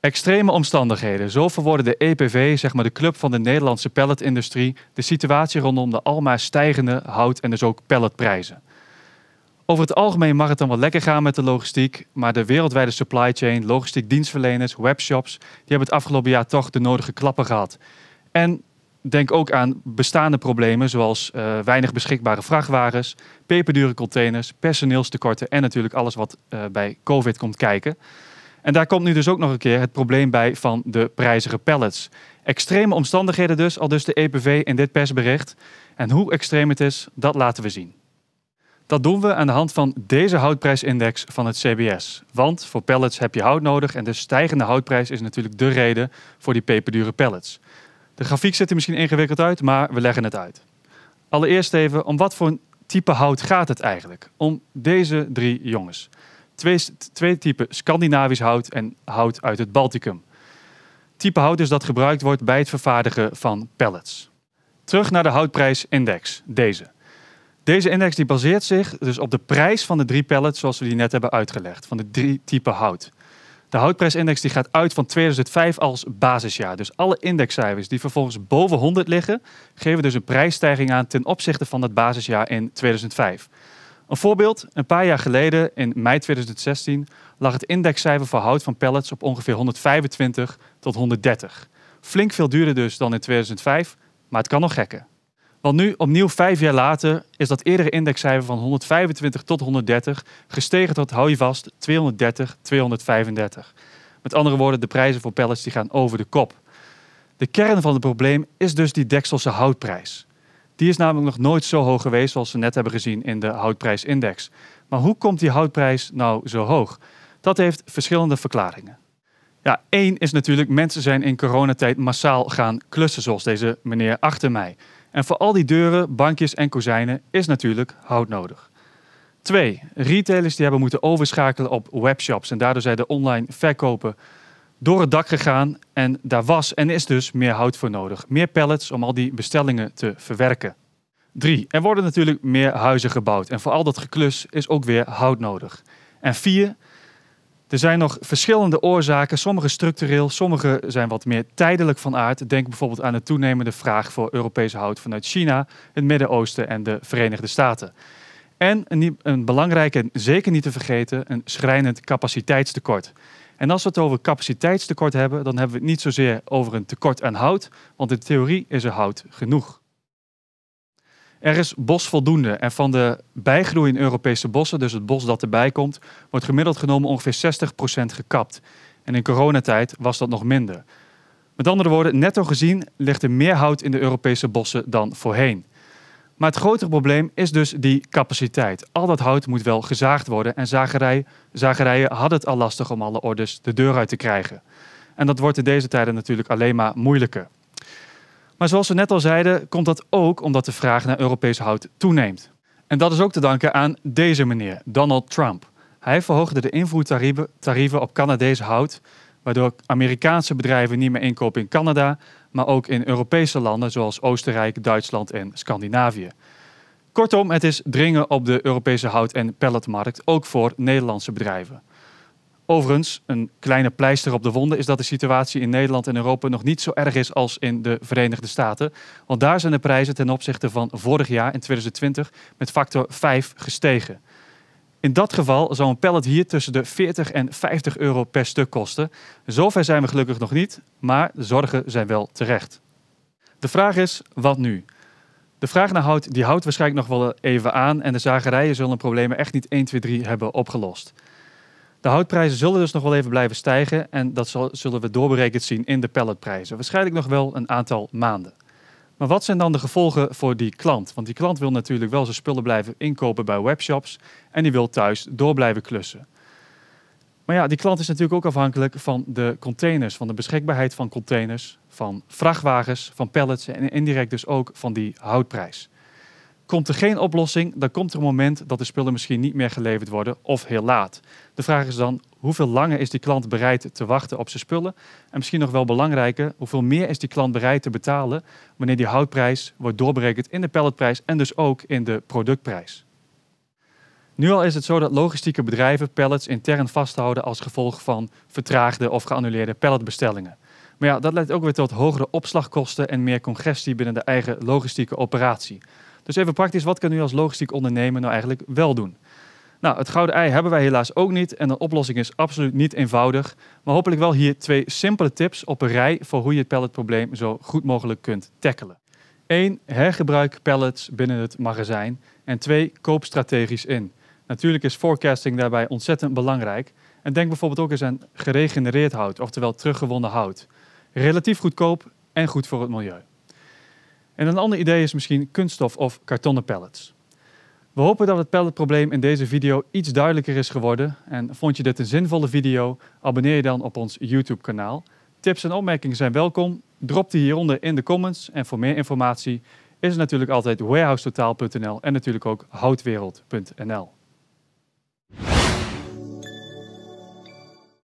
Extreme omstandigheden. Zo verwoorden de EPV, zeg maar de club van de Nederlandse pelletindustrie, de situatie rondom de almaar stijgende hout- en dus ook pelletprijzen. Over het algemeen mag het dan wel lekker gaan met de logistiek, maar de wereldwijde supply chain, logistiek dienstverleners, webshops, die hebben het afgelopen jaar toch de nodige klappen gehad. En denk ook aan bestaande problemen zoals eh, weinig beschikbare vrachtwagens, peperdure containers, personeelstekorten en natuurlijk alles wat eh, bij COVID komt kijken. En daar komt nu dus ook nog een keer het probleem bij van de prijzige pallets. Extreme omstandigheden dus, al dus de EPV in dit persbericht. En hoe extreem het is, dat laten we zien. Dat doen we aan de hand van deze houtprijsindex van het CBS. Want voor pallets heb je hout nodig en de stijgende houtprijs is natuurlijk de reden voor die peperdure pallets. De grafiek ziet er misschien ingewikkeld uit, maar we leggen het uit. Allereerst even om wat voor type hout gaat het eigenlijk? Om deze drie jongens twee, twee typen Scandinavisch hout en hout uit het Balticum. Type hout is dus dat gebruikt wordt bij het vervaardigen van pallets. Terug naar de houtprijsindex, deze. Deze index die baseert zich dus op de prijs van de drie pallets zoals we die net hebben uitgelegd, van de drie typen hout. De houtprijsindex die gaat uit van 2005 als basisjaar. Dus alle indexcijfers die vervolgens boven 100 liggen, geven dus een prijsstijging aan ten opzichte van het basisjaar in 2005. Een voorbeeld, een paar jaar geleden, in mei 2016, lag het indexcijfer voor hout van pallets op ongeveer 125 tot 130. Flink veel duurder dus dan in 2005, maar het kan nog gekken. Want nu, opnieuw vijf jaar later, is dat eerdere indexcijfer van 125 tot 130 gestegen tot, hou je vast, 230, 235. Met andere woorden, de prijzen voor pallets die gaan over de kop. De kern van het probleem is dus die dekselse houtprijs. Die is namelijk nog nooit zo hoog geweest zoals we net hebben gezien in de houtprijsindex. Maar hoe komt die houtprijs nou zo hoog? Dat heeft verschillende verklaringen. Ja, één is natuurlijk, mensen zijn in coronatijd massaal gaan klussen, zoals deze meneer achter mij. En voor al die deuren, bankjes en kozijnen is natuurlijk hout nodig. Twee, retailers die hebben moeten overschakelen op webshops en daardoor zijn de online verkopen door het dak gegaan en daar was en is dus meer hout voor nodig. Meer pallets om al die bestellingen te verwerken. 3. Er worden natuurlijk meer huizen gebouwd en voor al dat geklus is ook weer hout nodig. En 4. Er zijn nog verschillende oorzaken, sommige structureel, sommige zijn wat meer tijdelijk van aard. Denk bijvoorbeeld aan de toenemende vraag voor Europese hout vanuit China, het Midden-Oosten en de Verenigde Staten. En een, een belangrijke en zeker niet te vergeten, een schrijnend capaciteitstekort. En als we het over capaciteitstekort hebben, dan hebben we het niet zozeer over een tekort aan hout, want in theorie is er hout genoeg. Er is bos voldoende en van de bijgroei in Europese bossen, dus het bos dat erbij komt, wordt gemiddeld genomen ongeveer 60% gekapt. En in coronatijd was dat nog minder. Met andere woorden, netto gezien ligt er meer hout in de Europese bossen dan voorheen. Maar het grotere probleem is dus die capaciteit. Al dat hout moet wel gezaagd worden en zagerijen hadden het al lastig om alle orders de deur uit te krijgen. En dat wordt in deze tijden natuurlijk alleen maar moeilijker. Maar zoals we net al zeiden, komt dat ook omdat de vraag naar Europees hout toeneemt. En dat is ook te danken aan deze meneer, Donald Trump. Hij verhoogde de invoertarieven op Canadees hout waardoor Amerikaanse bedrijven niet meer inkopen in Canada, maar ook in Europese landen zoals Oostenrijk, Duitsland en Scandinavië. Kortom, het is dringen op de Europese hout- en palletmarkt, ook voor Nederlandse bedrijven. Overigens, een kleine pleister op de wonden is dat de situatie in Nederland en Europa nog niet zo erg is als in de Verenigde Staten. Want daar zijn de prijzen ten opzichte van vorig jaar in 2020 met factor 5 gestegen. In dat geval zou een pallet hier tussen de 40 en 50 euro per stuk kosten. Zover zijn we gelukkig nog niet, maar de zorgen zijn wel terecht. De vraag is, wat nu? De vraag naar hout die houdt waarschijnlijk nog wel even aan en de zagerijen zullen problemen echt niet 1, 2, 3 hebben opgelost. De houtprijzen zullen dus nog wel even blijven stijgen en dat zullen we doorberekend zien in de palletprijzen. Waarschijnlijk nog wel een aantal maanden. Maar wat zijn dan de gevolgen voor die klant? Want die klant wil natuurlijk wel zijn spullen blijven inkopen bij webshops en die wil thuis door blijven klussen. Maar ja, die klant is natuurlijk ook afhankelijk van de containers, van de beschikbaarheid van containers, van vrachtwagens, van pallets en indirect dus ook van die houtprijs. Komt er geen oplossing, dan komt er een moment dat de spullen misschien niet meer geleverd worden of heel laat. De vraag is dan, hoeveel langer is die klant bereid te wachten op zijn spullen? En misschien nog wel belangrijker, hoeveel meer is die klant bereid te betalen wanneer die houtprijs wordt doorberekend in de palletprijs en dus ook in de productprijs? Nu al is het zo dat logistieke bedrijven pallets intern vasthouden als gevolg van vertraagde of geannuleerde palletbestellingen. Maar ja, dat leidt ook weer tot hogere opslagkosten en meer congestie binnen de eigen logistieke operatie. Dus even praktisch, wat kan u als logistiek ondernemer nou eigenlijk wel doen? Nou, het gouden ei hebben wij helaas ook niet en de oplossing is absoluut niet eenvoudig. Maar hopelijk wel hier twee simpele tips op een rij voor hoe je het palletprobleem zo goed mogelijk kunt tackelen. 1. Hergebruik pallets binnen het magazijn. En 2. Koop strategisch in. Natuurlijk is forecasting daarbij ontzettend belangrijk. En denk bijvoorbeeld ook eens aan geregenereerd hout, oftewel teruggewonnen hout. Relatief goedkoop en goed voor het milieu. En een ander idee is misschien kunststof of kartonnen pallets. We hopen dat het palletprobleem in deze video iets duidelijker is geworden. En vond je dit een zinvolle video? Abonneer je dan op ons YouTube-kanaal. Tips en opmerkingen zijn welkom. Drop die hieronder in de comments. En voor meer informatie is er natuurlijk altijd warehousetotaal.nl en natuurlijk ook houtwereld.nl.